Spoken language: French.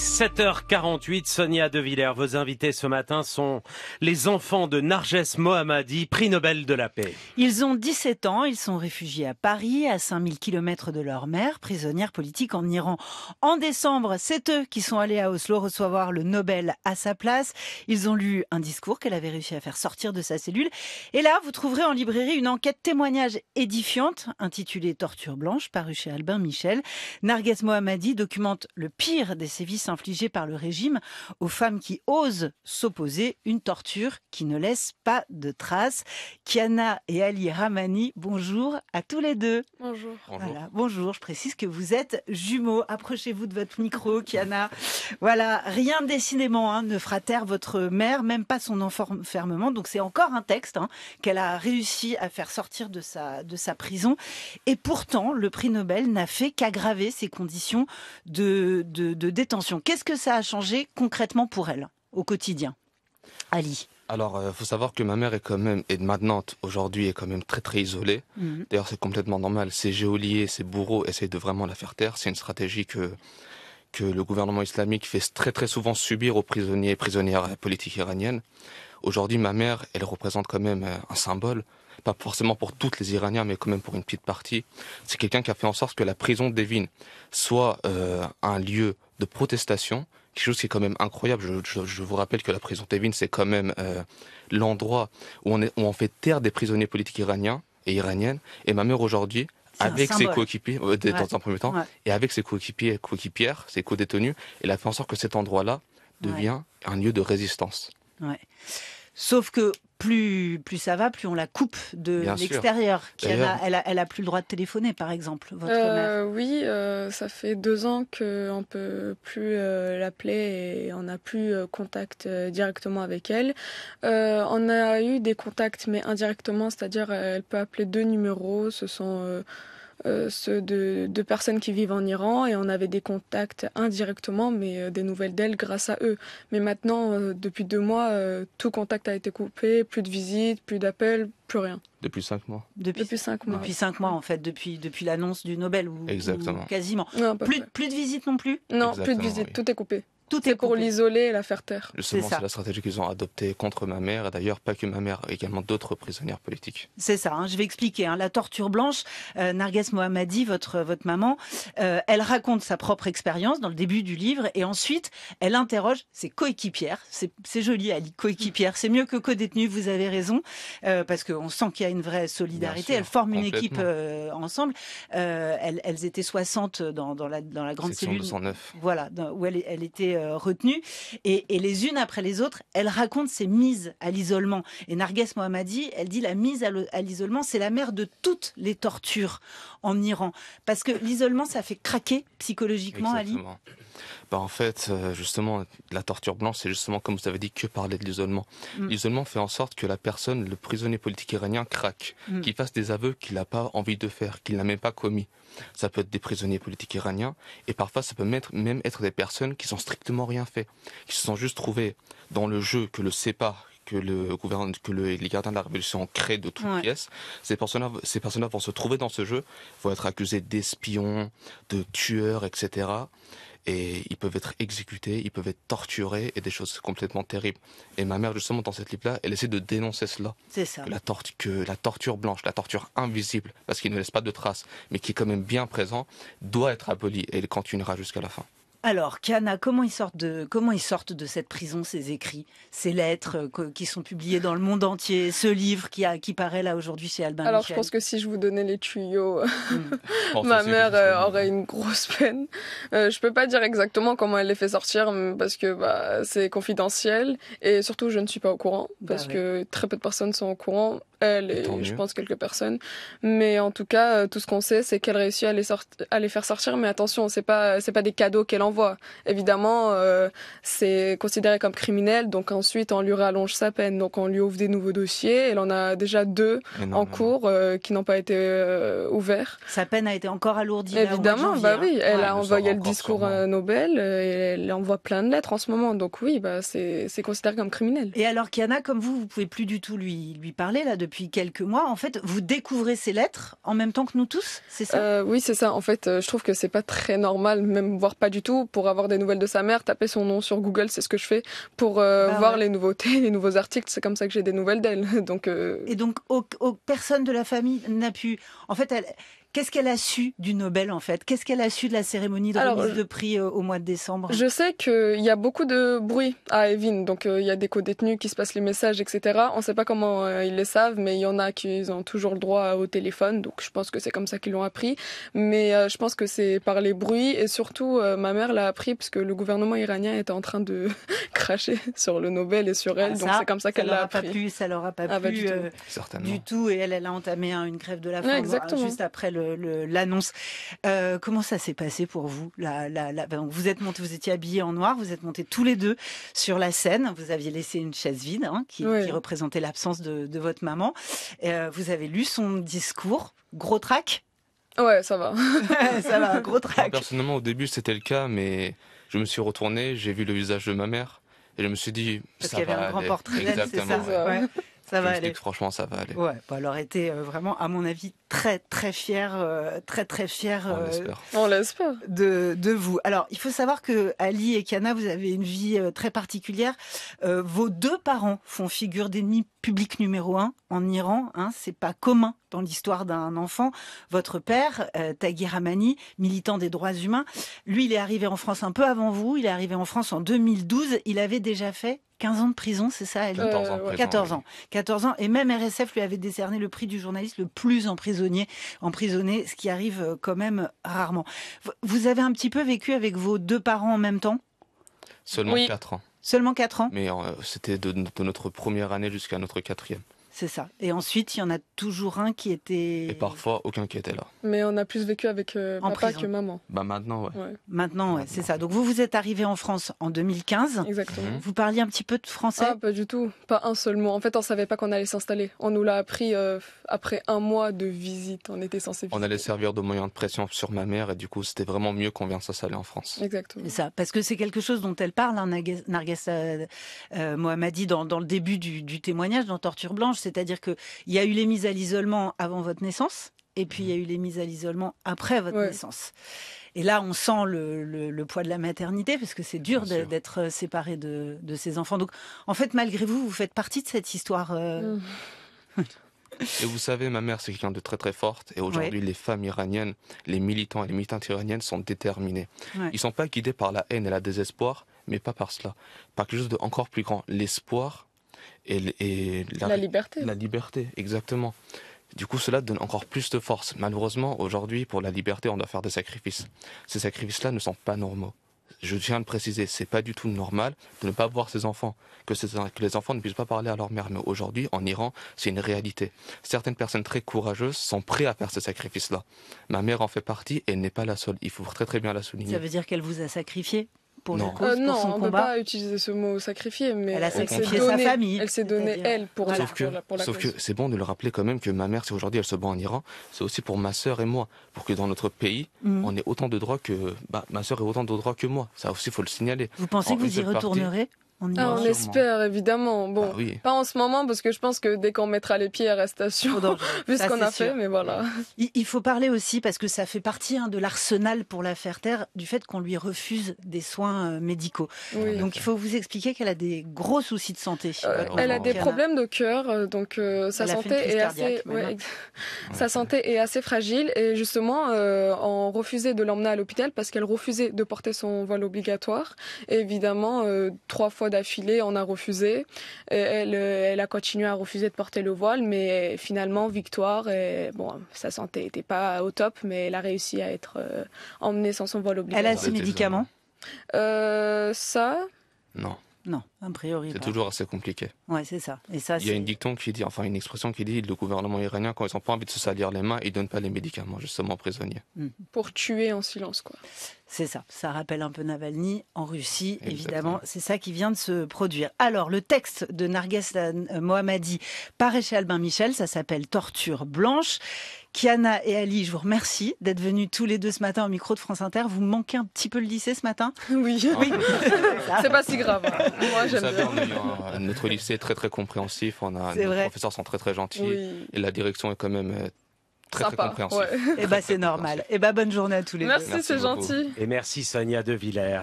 sept 7h48, Sonia De Villers, vos invités ce matin sont les enfants de Narges Mohammadi, prix Nobel de la paix. Ils ont 17 ans, ils sont réfugiés à Paris, à 5000 kilomètres de leur mère, prisonnière politique en Iran. En décembre, c'est eux qui sont allés à Oslo recevoir le Nobel à sa place. Ils ont lu un discours qu'elle avait réussi à faire sortir de sa cellule. Et là, vous trouverez en librairie une enquête témoignage édifiante intitulée Torture blanche, parue chez Albin Michel. Narges Mohammadi documente le pire des sévices Infligée par le régime aux femmes qui osent s'opposer, une torture qui ne laisse pas de traces. Kiana et Ali Ramani, bonjour à tous les deux. Bonjour. Bonjour. bonjour, je précise que vous êtes jumeaux. Approchez-vous de votre micro, Kiana. Voilà, rien décidément hein, ne fera taire votre mère, même pas son enfermement. Donc c'est encore un texte hein, qu'elle a réussi à faire sortir de sa, de sa prison. Et pourtant, le prix Nobel n'a fait qu'aggraver ses conditions de, de détention Qu'est-ce que ça a changé concrètement pour elle au quotidien Ali alors, il euh, faut savoir que ma mère est quand même, et maintenant, aujourd'hui, est quand même très très isolée. Mhm. D'ailleurs, c'est complètement normal. Ces géoliers, ces bourreaux essayent de vraiment la faire taire. C'est une stratégie que, que le gouvernement islamique fait très très souvent subir aux prisonniers et prisonnières politiques iraniennes. Aujourd'hui, ma mère, elle représente quand même euh, un symbole, pas forcément pour toutes les Iraniens, mais quand même pour une petite partie. C'est quelqu'un qui a fait en sorte que la prison d'Evin soit euh, un lieu de protestation, quelque chose qui est quand même incroyable. Je, vous rappelle que la prison Tevin, c'est quand même euh, l'endroit où on, fait taire des prisonniers politiques iraniens et iraniennes. Et ma mère aujourd'hui, avec ses coéquipiers, euh, premier temps, et avec ses coéquipiers, coéquipières, ses co-détenus, elle a fait en sorte que cet endroit-là devient un lieu de résistance. Sauf que plus, plus ça va, plus on la coupe de l'extérieur. Elle a, plus le droit de téléphoner, par exemple, votre euh, mère. Oui, euh, ça fait deux ans qu'on ne peut plus euh, l'appeler et on n'a plus contact directement avec elle. on a eu des contacts, mais indirectement, c'est-à-dire elle peut appeler deux numéros, ce sont... Euh, ceux de, personnes qui vivent en Iran et on avait des contacts indirectement, mais euh, des nouvelles d'elles grâce à eux. Mais maintenant, euh, depuis deux mois, tout contact a été coupé, plus de visites, plus d'appels, plus rien. Depuis cinq mois. Depuis, cinq mois. Depuis cinq mois en fait, depuis depuis l'annonce du Nobel ou, Exactement. quasiment. plus, de visites non plus. Non, plus de visites, tout est coupé. Tout est, pour l'isoler et la faire taire. c'est la stratégie qu'ils ont adoptée contre ma mère, et d'ailleurs pas que ma mère, également d'autres prisonnières politiques. C'est ça, hein. je vais expliquer. Hein. La torture blanche, euh, Narges Mohammadi, votre, votre maman, euh, elle raconte sa propre expérience dans le début du livre, et ensuite, elle interroge ses coéquipières. C'est joli, Ali, coéquipières, c'est mieux que co-détenues, vous avez raison, euh, parce qu'on sent qu'il y a une vraie solidarité. Elles forment une équipe euh, ensemble. Elles, étaient 60 dans, la, dans la grande Section cellule. Voilà, où elle, elle était euh, retenues. Et, les unes après les autres, elles racontent ces mises à l'isolement. Et Narges Mohammadi, elle dit la mise à l'isolement, c'est la mère de toutes les tortures en Iran. Parce que l'isolement, ça fait craquer psychologiquement Ali. Bah, en fait, euh, justement, la torture blanche, c'est justement, comme vous avez dit, que parler de l'isolement. Mm. L'isolement fait en sorte que la personne, le prisonnier politique iranien, craque, mm. qu'il fasse des aveux qu'il n'a pas envie de faire, qu'il n'a même pas commis. Ça peut être des prisonniers politiques iraniens, et parfois ça peut même être des personnes qui n'ont strictement rien fait, qui se sont juste trouvées dans le jeu que le CEPA, que le gouvernement, que les gardiens de la révolution créent de toutes pièces, ces personnes, là vont se trouver dans ce jeu, vont être accusées d'espions, de tueurs, etc et ils peuvent être exécutés, ils peuvent être torturés et des choses complètement terribles. Et ma mère, justement, dans cette clip-là, elle essaie de dénoncer cela. C'est ça. la, que la torture blanche, la torture invisible, parce qu'il ne laisse pas de traces, mais qui est quand même bien présent, doit être abolie et elle continuera jusqu'à la fin. Alors, Kiana, comment ils sortent de, comment ils sortent de cette prison, ces écrits, ces lettres euh, qui sont publiées dans le monde entier, ce livre qui, paraît là aujourd'hui chez Albin Alors, je pense que si je vous donnais les tuyaux, hmm. ma mère euh, aurait une grosse peine. Je euh, je peux pas dire exactement comment elle les fait sortir parce que bah, c'est confidentiel et surtout je ne suis pas au courant bah parce que très peu de personnes sont au courant elle et, je pense quelques personnes. Mais en tout cas, euh, tout ce qu'on sait, c'est qu'elle réussit à les, faire sortir. Mais attention, ce pas c'est pas des cadeaux qu'elle envoie. Évidemment, euh, c'est considéré comme criminel. Donc ensuite, on lui rallonge sa peine. Donc on lui ouvre des nouveaux dossiers. Elle en a déjà deux en cours euh, qui n'ont pas été ouverts. Sa peine a été encore alourdie. Évidemment, bah oui. Hein. Elle a envoyé le discours Nobel. Et elle envoie plein de lettres en ce moment. Donc oui, bah c'est considéré comme criminel. Et alors Kiana, comme vous, vous pouvez plus du tout lui lui parler là de depuis quelques mois. En fait, vous découvrez ces lettres en même temps que nous tous, c'est ça euh, Oui, c'est ça. En fait, euh, je trouve que c'est pas très normal, même voire pas du tout. Pour avoir des nouvelles de sa mère, taper son nom sur Google, c'est ce que je fais pour euh, bah voir les nouveautés, les nouveaux articles. C'est comme ça que j'ai des nouvelles d'elle. Donc. Et donc, aucune personne de la famille n'a pu. En fait, elle Qu'est-ce qu'elle a su du Nobel en fait Qu'est-ce qu'elle a su de la cérémonie de remise de prix euh, au mois de décembre Je sais qu'il y a beaucoup de bruit à Evin, donc euh, il y a des co-détenus qui se passent les messages, etc. On ne sait pas comment euh, ils les savent, mais il y en a qui ont toujours le droit au téléphone, donc je pense que c'est comme ça qu'ils l'ont appris. Mais je pense que c'est par les bruits et surtout ma mère l'a appris parce que le gouvernement iranien était en train de cracher sur le Nobel et sur elle, ah, donc c'est comme ça qu'elle l'a appris. Pas ça leur a pas ah, bah, plu du tout. du, tout. et elle, elle a entamé hein, une grève de la faim juste après le l'annonce. Euh, comment ça s'est passé pour vous la, ben, Vous êtes monté, vous étiez habillés en noir, vous êtes montés tous les deux sur la scène. Vous aviez laissé une chaise vide hein, qui, représentait l'absence de, votre maman. Euh, vous avez lu son discours, gros trac. Ouais, ça va. ça va, Personnellement, au début, c'était le cas, mais je me suis retourné, j'ai vu le visage de ma mère et je me suis dit, Parce ça qu'il y avait un grand portrait, ça ça va aller. Franchement, ça va aller. Ouais, bah, elle aurait été euh, vraiment, à mon avis, très très fière, euh, très très euh, on l'espère. De, vous. Alors, il faut savoir que Ali et Kiana, vous avez une vie très particulière. vos deux parents font figure d'ennemis public numéro un en Iran. Hein, c'est pas commun l'histoire d'un enfant. Votre père, euh, Taghi Ramani, militant des droits humains, lui, il est arrivé en France un peu avant vous. Il est arrivé en France en 2012. Il avait déjà fait 15 ans de prison, c'est ça, elle 14 ans. 14 ans. Et même RSF lui avait décerné le prix du journaliste le plus emprisonné, emprisonné, ce qui arrive euh, quand même rarement. Vous avez un petit peu vécu avec vos deux parents en même temps Seulement 4 ans. Seulement 4 ans Mais euh, c'était de, notre première année jusqu'à notre quatrième. C'est ça. Et ensuite, il y en a toujours un qui était. Et parfois, aucun qui était là. Mais on a plus vécu avec euh, papa que maman. Bah maintenant, ouais. Maintenant, ouais, c'est ça. Donc vous, vous êtes arrivé en France en 2015. Exactement. Mhm. Vous parliez un petit peu de français ah, pas du tout. Pas un seul mot. En fait, on savait pas qu'on allait s'installer. On nous l'a appris euh, après un mois de visite. On était censé. On allait servir de moyen de pression sur ma mère et du coup, c'était vraiment mieux qu'on vienne s'installer en France. Exactement. ça. Parce que c'est quelque chose dont elle parle, hein, Narges euh, Mohamadi, dans, le début du, du témoignage, dans Torture Blanche c'est-à-dire qu'il y a eu les mises à l'isolement avant votre naissance, et puis il y a eu les mises à l'isolement après votre naissance. Et là, on sent le, poids de la maternité, parce que c'est dur d'être euh, séparé de, ses enfants. Donc, en fait, malgré vous, vous faites partie de cette histoire. Euh. Et vous savez, ma mère, c'est quelqu'un de très très forte. Et aujourd'hui, les femmes iraniennes, les militants et les militantes iraniennes sont déterminés. Ils ne sont pas guidés par la haine et la désespoir, mais pas par cela. Par quelque chose d'encore plus grand, l'espoir et, la, liberté. La liberté, exactement. Du coup, cela donne encore plus de force. Malheureusement, aujourd'hui, pour la liberté, on doit faire des sacrifices. Ces sacrifices-là ne sont pas normaux. Je tiens à le préciser, c'est pas du tout normal de ne pas voir ses enfants, que, les enfants ne puissent pas parler à leur mère. Mais aujourd'hui, en Iran, c'est une réalité. Certaines personnes très courageuses sont prêtes à faire ces sacrifices-là. Ma mère en fait partie et n'est pas la seule. Il faut très très bien la souligner. Ça veut dire qu'elle vous a sacrifié non. Euh, on ne peut pas utiliser ce mot sacrifier, mais elle a sacrifié sa famille. Elle s'est donnée, elle, pour, la, que, Sauf que c'est bon de le rappeler quand même que ma mère, si aujourd'hui elle se bat en Iran, c'est aussi pour ma sœur et moi, pour que dans notre pays, mm. on ait autant de droits que bah, ma sœur ait autant de droits que moi. Ça aussi, il faut le signaler. Vous pensez que vous y retournerez on, ah, espère évidemment. Bon, bah pas en ce moment parce que je pense que dès qu'on mettra les pieds à la vu ce qu'on a fait, mais voilà. Il, faut parler aussi parce que ça fait partie hein, de l'arsenal pour la faire taire du fait qu'on lui refuse des soins euh, médicaux. Donc il faut vous expliquer qu'elle a des gros soucis de santé. Euh, elle a des problèmes de cœur, euh, donc sa santé est assez, sa santé est assez fragile et justement on refusait de l'emmener à l'hôpital parce qu'elle refusait de porter son voile obligatoire. évidemment, trois fois d'affilée, on a refusé. elle, euh, elle, a continué à refuser de porter le voile, mais finalement, victoire. Et, euh, bon, sa santé n'était pas au top, mais elle a réussi à être euh, emmenée sans son voile obligatoire. Elle a ses médicaments hein. Ça, non. Non, a priori. C'est toujours assez compliqué. Ouais, c'est ça. Et ça. Il y a une dicton qui dit, enfin une expression qui dit, le gouvernement iranien quand ils n'ont pas envie de se salir les mains, ils donnent pas les médicaments justement aux prisonniers. Hmm. Pour tuer en silence, quoi. C'est ça. Ça rappelle un peu Navalny en Russie, évidemment. C'est ça qui vient de se produire. Alors, le texte de Narges Mohammadi paraît chez Albin Michel. Ça s'appelle Torture blanche. Kiana et Ali, je vous remercie d'être venus tous les deux ce matin au micro de France Inter. Vous manquez un petit peu le lycée ce matin Oui, oui. Ah. c'est pas si grave. Hein. Moi, notre lycée est très très compréhensif. On a, nos professeurs sont très très gentils et la direction est quand même euh, très, très compréhensive. Et eh bah ben, c'est normal. Et eh bah ben, bonne journée à tous les deux. Merci, c'est gentil. Et merci Sonia De Villers.